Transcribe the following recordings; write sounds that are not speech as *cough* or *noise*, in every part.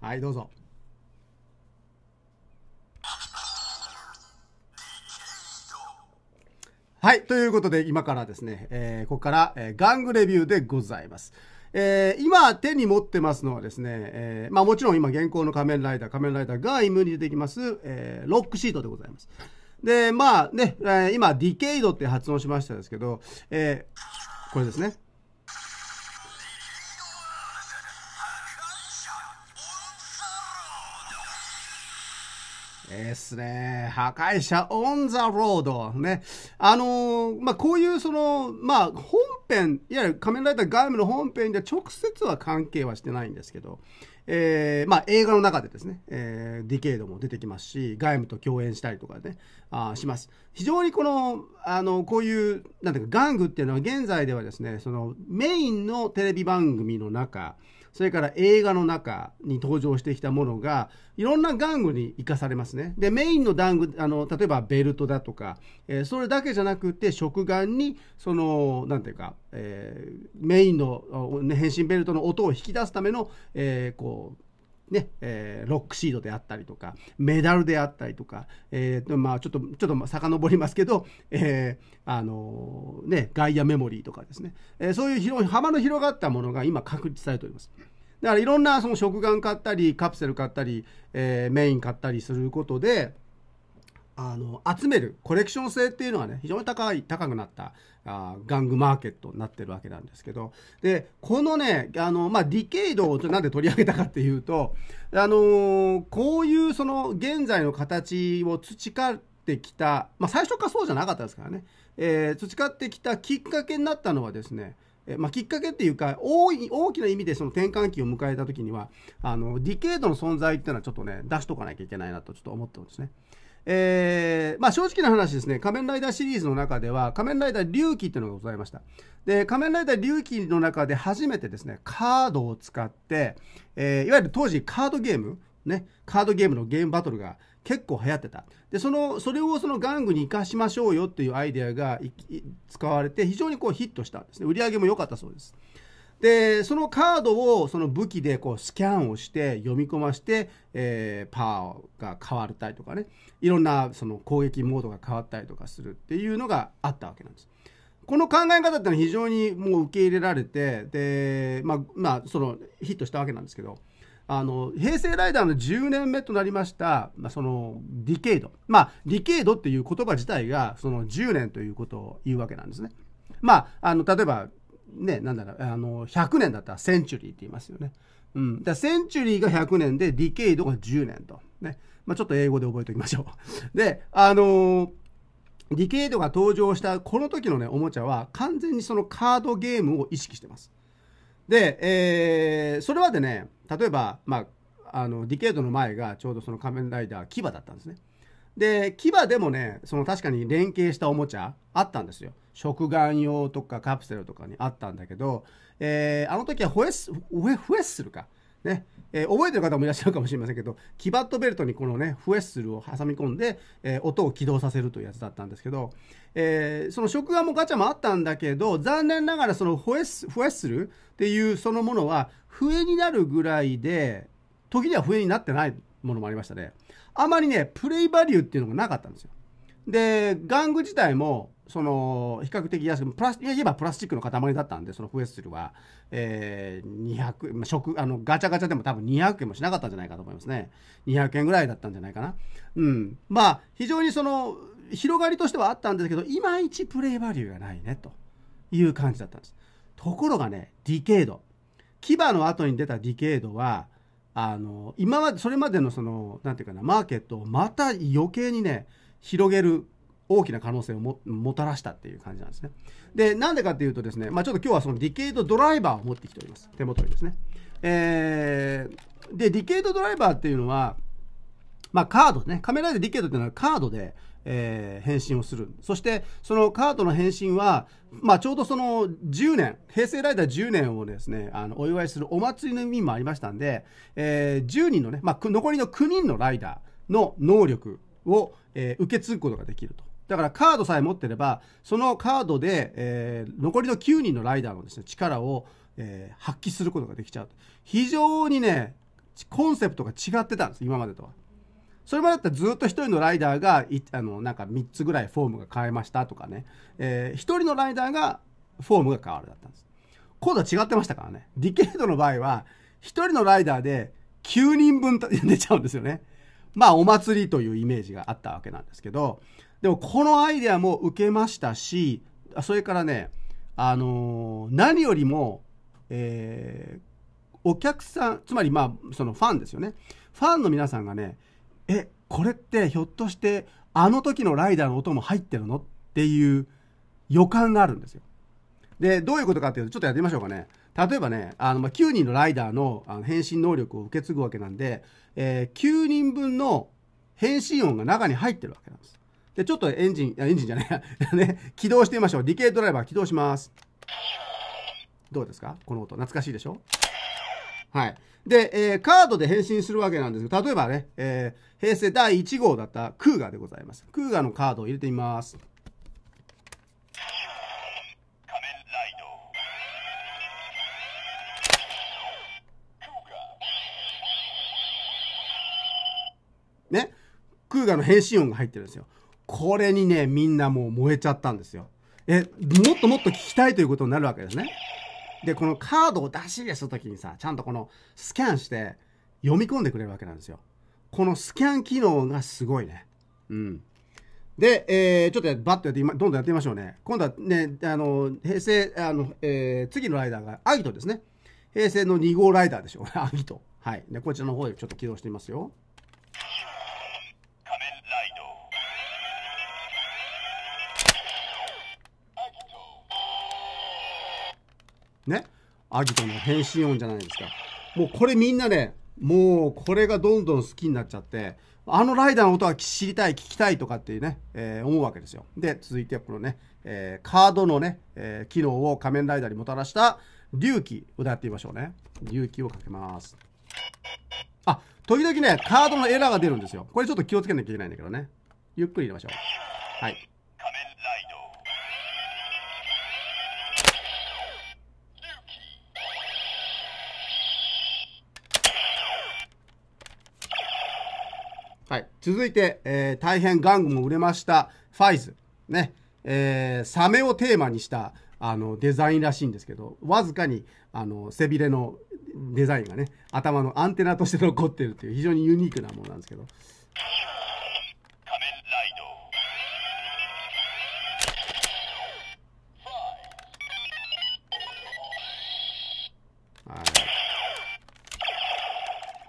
はいどうぞはいということで今からですね、えー、ここから、えー、玩具レビューでございます、えー、今手に持ってますのはですね、えー、まあ、もちろん今現行の仮面ライダー仮面ライダーが今に出てきます、えロックシートでございますでまあね、え今ディケイドって発音しましたですけど、えこれですねえー、すね。破壊者オンザロード。ね。あのー、まあ、こういうその、まあ、本編、いわゆる仮面ライダー外務の本編で直接は関係はしてないんですけど、えー、まあ、映画の中でですね、えー、ディケイドも出てきますし、外務と共演したりとかね、あします。非常にこの、あの、こういう、なんていうか、玩具っていうのは現在ではですね、そのメインのテレビ番組の中、それから映画の中に登場してきたものが、いろんな玩具に生かされますね。で、メインの玩具、あの、例えばベルトだとか、えー、それだけじゃなくて、食玩に、その、何ていうか、えー、メインの、変身ベルトの音を引き出すための、えー、こう、ねえー、ロックシードであったりとかメダルであったりとか、えーまあ、ちょっとちょっと遡りますけど、えーあのー、ね、ガイアメモリーとかですね、えー、そういう広幅の広がったものが今確立されております。だからいろんなその食玩買ったりカプセル買ったり、えー、メイン買ったりすることであの集めるコレクション性っていうのはね非常に高い高くなったあ玩具マーケットになってるわけなんですけどでこのねあの、まあ、ディケイドをなんで取り上げたかっていうと、あのー、こういうその現在の形を培ってきた、まあ、最初からそうじゃなかったですからね、えー、培ってきたきっかけになったのはですねまあ、きっかけっていうか大い大きな意味でその転換期を迎えた時にはあのディケードの存在っていうのはちょっとね出しとかなきゃいけないなとちょっと思ってるんですね。えー、まあ、正直な話ですね、仮面ライダーシリーズの中では、仮面ライダー龍騎っていうのがございました。で、仮面ライダー龍騎の中で初めてですね、カードを使って、えー、いわゆる当時カードゲーム、ね、カードゲームのゲームバトルが結構流行ってた。で、その、それをその玩具に生かしましょうよっていうアイデアが使われて、非常にこうヒットしたんですね。売り上げも良かったそうです。でそのカードをその武器でこうスキャンをして読み込まして、えー、パワーが変わったりとかねいろんなその攻撃モードが変わったりとかするっていうのがあったわけなんです。この考え方ってのは非常にもう受け入れられてで、まあ、まあそのヒットしたわけなんですけどあの平成ライダーの10年目となりました、まあ、そのディケードまあディケードっていう言葉自体がその10年ということを言うわけなんですね。まあ、あの例えばね、なんだろう、あの、100年だったらセンチュリーって言いますよね。うん。だセンチュリーが100年で、ディケイドが10年と。ね。まあ、ちょっと英語で覚えておきましょう。*laughs* で、あのー、ディケイドが登場したこの時のね、おもちゃは完全にそのカードゲームを意識してます。で、えー、それまでね、例えば、まあ、あの、ディケイドの前がちょうどその仮面ライダー、牙だったんですね。で、牙でもね、その確かに連携したおもちゃあったんですよ。食玩用とかカプセルとかにあったんだけど、えー、あの時はホエッスホエッスルか。ねえー、覚えてる方もいらっしゃるかもしれませんけどキバットベルトにこのねフエッスルを挟み込んで、えー、音を起動させるというやつだったんですけど、えー、その食玩もガチャもあったんだけど残念ながらそのフエスエッスルっていうそのものは笛になるぐらいで時には笛になってないものもありましたねあまりねプレイバリューっていうのがなかったんですよで玩具自体もその比較的安くプラスいえばプラスチックの塊だったんでそのフエッスルは、えー、200、まあ、食あのガチャガチャでも多分200円もしなかったんじゃないかと思いますね200円ぐらいだったんじゃないかなうんまあ非常にその広がりとしてはあったんですけどいまいちプレイバリューがないねという感じだったんですところがねディケード牙の後に出たディケードはあの今までそれまでのその何て言うかなマーケットをまた余計にね広げる大きな可能性をもたらしたっていう感じなんですね。で、なんでかっていうとですね、まあ、ちょっと今日はそのディケードドライバーを持ってきております。手元にですね。えー、で、ディケードドライバーっていうのは、まあ、カードね、カメラでディケードっていうのはカードで、えー、返信をする。そして、そのカードの返信は、まあ、ちょうどその10年、平成ライダー10年をですね、あの、お祝いするお祭りの意味もありましたんで、えー、10人のね、まあ、残りの9人のライダーの能力を、えー、受け継ぐことができると。だからカードさえ持ってれば、そのカードで、えー、残りの9人のライダーのですね、力を、えー、発揮することができちゃう。非常にね、コンセプトが違ってたんです、今までとは。それまでだったらずっと1人のライダーが、あの、なんか3つぐらいフォームが変えましたとかね、えー、1人のライダーがフォームが変わるだったんです。コードは違ってましたからね。ディケードの場合は、1人のライダーで9人分出ちゃうんですよね。まあお祭りというイメージがあったわけなんですけど、でもこのアイデアも受けましたし、それからね、あのー、何よりも、えー、お客さん、つまりまあそのファンですよね。ファンの皆さんがね、え、これってひょっとしてあの時のライダーの音も入ってるのっていう予感があるんですよ。で、どういうことかっていうと、ちょっとやってみましょうかね。例えばね、あのまあ9人のライダーのあの変身能力を受け継ぐわけなんで、えー、9人分の変身音が中に入ってるわけなんです。で、ちょっとエンジン、エンジンじゃない *laughs* ね、起動してみましょう。ディケイドライバー起動します。どうですかこの音。懐かしいでしょはい。で、えー、カードで変身するわけなんですど例えばね、えー、平成第1号だったクーガーでございます。クーガーのカードを入れてみます。空ガの変身音が入ってるんですよ。これにね、みんなもう燃えちゃったんですよ。え、もっともっと聞きたいということになるわけですね。で、このカードを出し入れするときにさ、ちゃんとこのスキャンして読み込んでくれるわけなんですよ。このスキャン機能がすごいね。うん。で、えー、ちょっとバッとやって今、どんどんやってみましょうね。今度はね、あの、平成、あの、えー、次のライダーが、アギトですね。平成の2号ライダーでしょう。*laughs* アギト。はい。で、こちらの方でちょっと起動してみますよ。ねアギトの変身音じゃないですかもうこれみんなねもうこれがどんどん好きになっちゃってあのライダーの音は知りたい聞きたいとかっていうね、えー、思うわけですよで続いてはこのね、えー、カードのね、えー、機能を仮面ライダーにもたらした隆起を歌ってみましょうね隆起をかけますあ時々ねカードのエラーが出るんですよこれちょっと気をつけなきゃいけないんだけどねゆっくり入れましょうはい続いて、えー、大変玩具も売れました、ファイズ。ね。えー、サメをテーマにした、あの、デザインらしいんですけど、わずかに、あの、背びれのデザインがね、頭のアンテナとして残ってるっていう、非常にユニークなものなんですけど。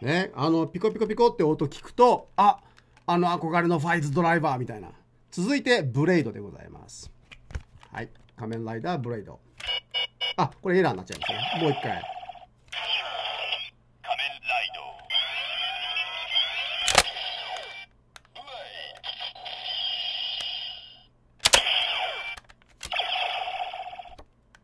ね、あの、ピコピコピコって音聞くと、あ、あの憧れのファイズドライバーみたいな。続いて、ブレイドでございます。はい。仮面ライダーブレイド。あ、これエラーになっちゃいますね。もう一回。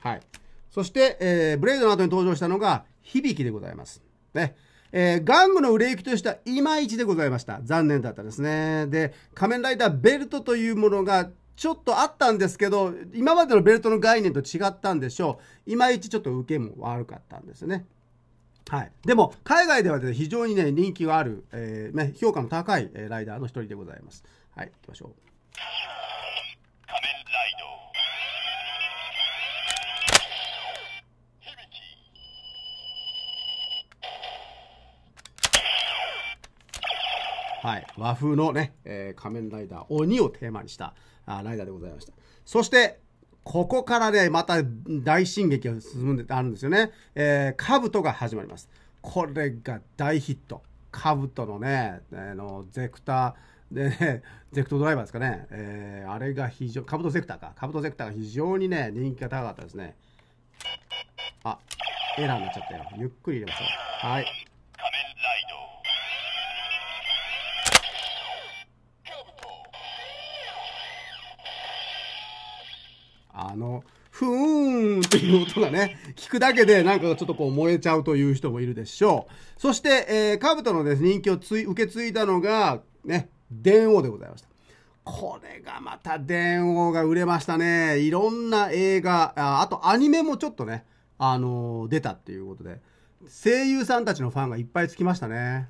はい。そして、えー、ブレイドの後に登場したのが、響きでございます。ね。えー、玩具の売れ行きとしてはいまいちでございました。残念だったですね。で、仮面ライダーベルトというものがちょっとあったんですけど、今までのベルトの概念と違ったんでしょう。いまいちちょっと受けも悪かったんですね。はい。でも、海外では、ね、非常にね、人気がある、えー、評価の高いライダーの一人でございます。はい、行きましょう。はい、和風のね、えー、仮面ライダー鬼をテーマにしたあライダーでございました。そして、ここからね、また大進撃が進んであるんですよね。えー、兜が始まります。これが大ヒット。トのね、あの、ゼクター、でね、*laughs* ゼクトドライバーですかね。えー、あれが非常、トゼクターか。トゼクターが非常にね、人気が高かったですね。あ、エラーになっちゃったよ。ゆっくり入れましょう。はい。あの、ふーんっていう音がね、聞くだけでなんかちょっとこう燃えちゃうという人もいるでしょう。そして、えー、カブトのです、ね、人気をつい受け継いだのが、ね、電王でございました。これがまた電王が売れましたね。いろんな映画、ああとアニメもちょっとね、あのー、出たっていうことで、声優さんたちのファンがいっぱいつきましたね。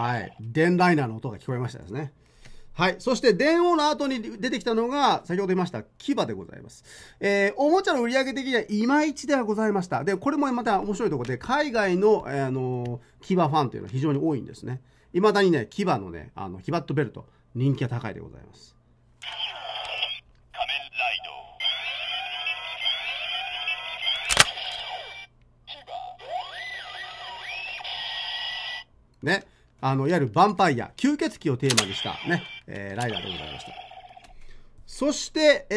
はい。電ライナーの音が聞こえましたですね。はい。そして、電王の後に出てきたのが、先ほど言いました、牙でございます。えー、おもちゃの売り上げ的にはいまいちではございました。で、これもまた面白いところで、海外の、えー、あのー、牙ファンというのは非常に多いんですね。いまだにね、牙のね、あの、キバットベルト、人気が高いでございます。仮面ライド。ね。あの、いわゆるヴァンパイア、吸血鬼をテーマにしたね、えー、ライダーでございました。そして、え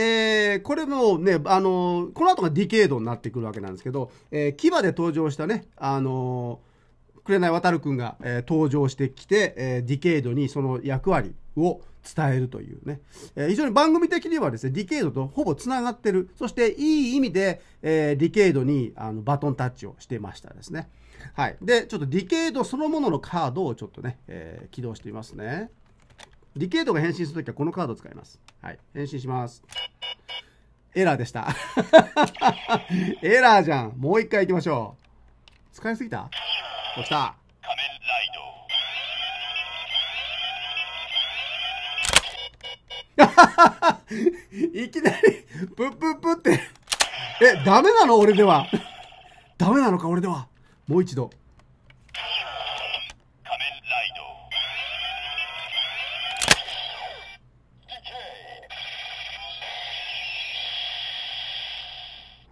ー、これもね、あのー、この後がディケードになってくるわけなんですけど、えー、牙で登場したね、あのー、紅渡るくんが、えー、登場してきて、えー、ディケードにその役割を伝えるというね、えー、非常に番組的にはですね、ディケードとほぼつながってる、そしていい意味で、えー、ディケードにあのバトンタッチをしてましたですね。はい。で、ちょっとディケードそのもののカードをちょっとね、えー、起動してみますね。ディケードが変身するときはこのカードを使います。はい。変身します。エラーでした。エラーじゃん。もう一回いきましょう。使いすぎたうした。仮面ライド。いきなり、プップップって。え、ダメなの俺では。ダメなのか俺では。もう一度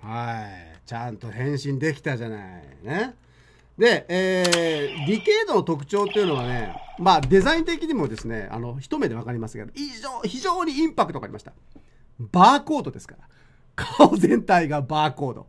はいちゃんと変身できたじゃないねで、えー、ディケードの特徴っていうのはね、まあ、デザイン的にもですねあの一目で分かりますけど非常非常にインパクトがありましたバーコードですから顔全体がバーコード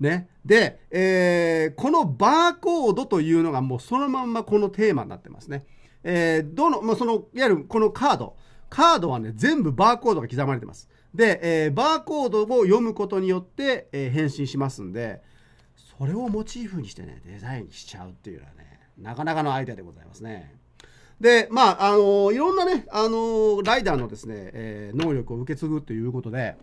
ね。で、えー、このバーコードというのがもうそのまんまこのテーマになってますね。えー、どの、まあ、その、いわゆるこのカード。カードはね、全部バーコードが刻まれてます。で、えー、バーコードを読むことによって、えー、変身しますんで、それをモチーフにしてね、デザインしちゃうっていうのはね、なかなかのアイデアでございますね。で、まあ、あのいろんなね、あのライダーのですね、え能力を受け継ぐということで、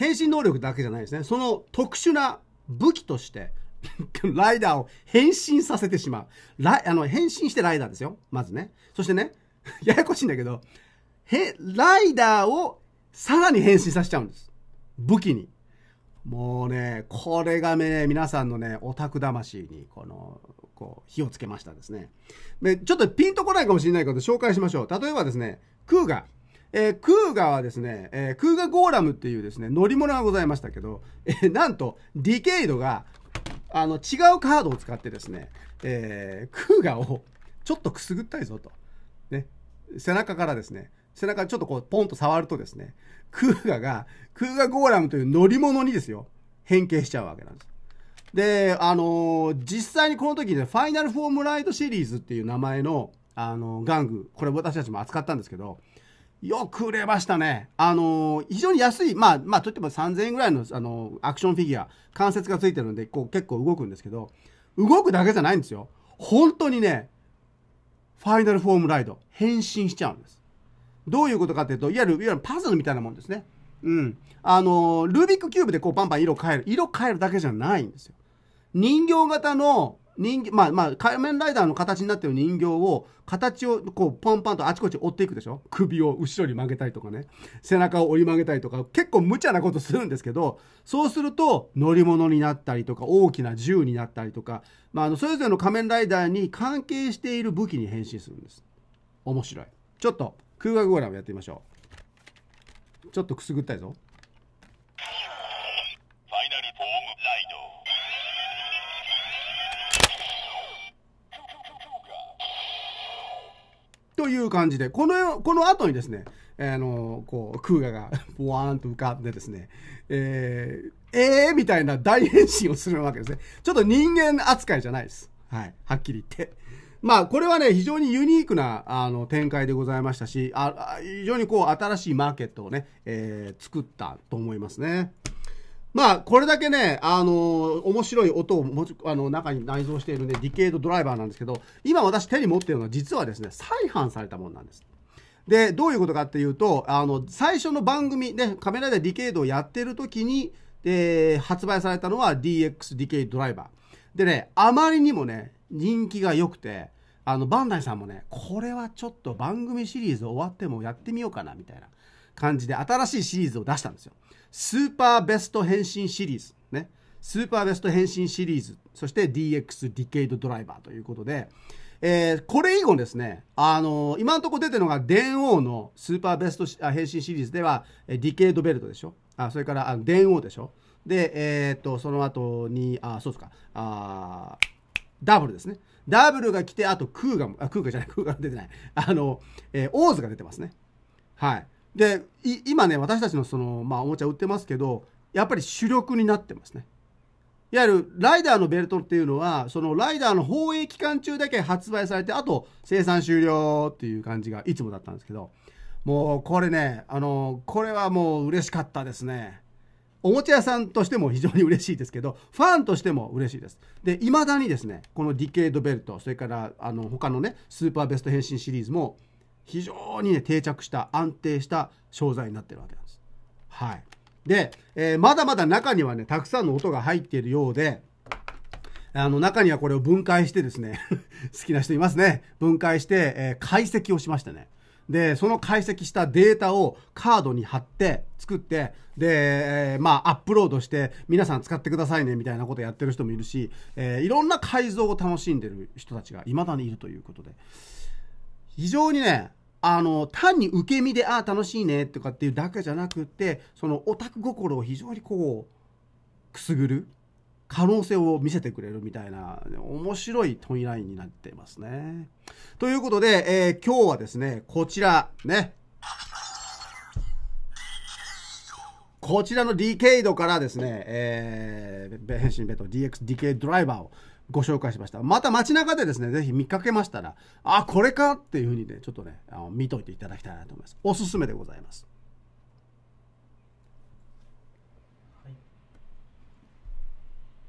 変身能力だけじゃないですね。その特殊な武器として、*laughs* ライダーを変身させてしまう。ラあの変身してライダーですよ。まずね。そしてね、*laughs* ややこしいんだけど、へ、ライダーをさらに変身させちゃうんです。武器に。もうね、これがね、皆さんのね、オタク魂に、この、こう、火をつけましたですね。で、ちょっとピンとこないかもしれないけど、紹介しましょう。例えばですね、クーガー。えー、クーガはですね、えー、クーガゴーラムっていうですね、乗り物がございましたけど、えー、なんと、ディケイドが、あの、違うカードを使ってですね、えー、クーガをちょっとくすぐったいぞと。ね。背中からですね、背中ちょっとこう、ポンと触るとですね、クーガが、クーガゴーラムという乗り物にですよ、変形しちゃうわけなんです。で、あのー、実際にこの時ね、ファイナルフォームライトシリーズっていう名前の、あのー、玩具、これ私たちも扱ったんですけど、よく売れましたね。あのー、非常に安い、まあ、まあ、といっても3000円ぐらいの、あのー、アクションフィギュア、関節がついてるんで、こう、結構動くんですけど、動くだけじゃないんですよ。本当にね、ファイナルフォームライド、変身しちゃうんです。どういうことかっていうと、いわゆる、いわゆるパズルみたいなもんですね。うん。あのー、ルービックキューブでこう、パンパン色変える。色変えるだけじゃないんですよ。人形型の人形、まあまあ、仮面ライダーの形になってる人形を、形をこう、ポンポンとあちこち折っていくでしょ首を後ろに曲げたりとかね。背中を折り曲げたりとか、結構無茶なことするんですけど、そうすると、乗り物になったりとか、大きな銃になったりとか、まあ、あの、それぞれの仮面ライダーに関係している武器に変身するんです。面白い。ちょっと、空白ゴーラムやってみましょう。ちょっとくすぐったいぞ。という感じで、この、この後にですね、あの、こう、ク空ガが、ボワーンと浮かんでですね、えー、えーみたいな大変身をするわけですね。ちょっと人間扱いじゃないです。はい。はっきり言って。まあ、これはね、非常にユニークな、あの、展開でございましたし、あ非常にこう、新しいマーケットをね、えー、作ったと思いますね。まあ、これだけね、あのー、面白い音をもあの中に内蔵しているね、ディケードドライバーなんですけど、今私手に持っているのは実はですね、再販されたものなんです。で、どういうことかっていうと、あの、最初の番組で、ね、カメラでディケードをやってる時に、えー、発売されたのは DX ディケードドライバー。でね、あまりにもね、人気が良くて、あの、バンダイさんもね、これはちょっと番組シリーズ終わってもやってみようかな、みたいな感じで新しいシリーズを出したんですよ。スーパーベスト変身シリーズ、ね、スーパーベスト変身シリーズ、そして DX ディケイドドライバーということで、えー、これ以後ですね、あのー、今のところ出てるのが、電王のスーパーベスト変身シリーズでは、ディケイドベルトでしょ。あそれから、あの電王でしょ。で、えー、っと、その後に、あ、そうですか、あダブルですね。ダブルが来て、あとクーガも、あ、クーガじゃない、クーガ出てない。あの、えー、オーズが出てますね。はい。で今ね私たちのその、まあ、おもちゃ売ってますけどやっぱり主力になってますねいわゆるライダーのベルトっていうのはそのライダーの放映期間中だけ発売されてあと生産終了っていう感じがいつもだったんですけどもうこれねあのこれはもう嬉しかったですねおもちゃ屋さんとしても非常に嬉しいですけどファンとしても嬉しいですでいまだにですねこのディケードベルトそれからあの他のねスーパーベスト変身シリーズも非常にね、定着した、安定した商材になってるわけなんです。はい。で、えー、まだまだ中にはね、たくさんの音が入っているようで、あの、中にはこれを分解してですね *laughs* 好きな人いますね。分解して、えー、解析をしましたね。で、その解析したデータをカードに貼って作って、で、えまあ、アップロードして、皆さん使ってくださいね、みたいなことやってる人もいるし、えー、いろんな改造を楽しんでる人たちが未だにいるということで、非常にね、あの単に受け身でああ楽しいねとかっていうだけじゃなくてそのオタク心を非常にこうくすぐる可能性を見せてくれるみたいな面白いトイラインになってますね。ということで、えー、今日はですねこちらねこちらのディケイドからですね、えー、変身ベッド DX ディケイドライバーをご紹介しました。また街中でですね、ぜひ見かけましたら、あ、これかっていうふうにね、ちょっとね、あの見といていただきたいなと思います。おすすめでございます。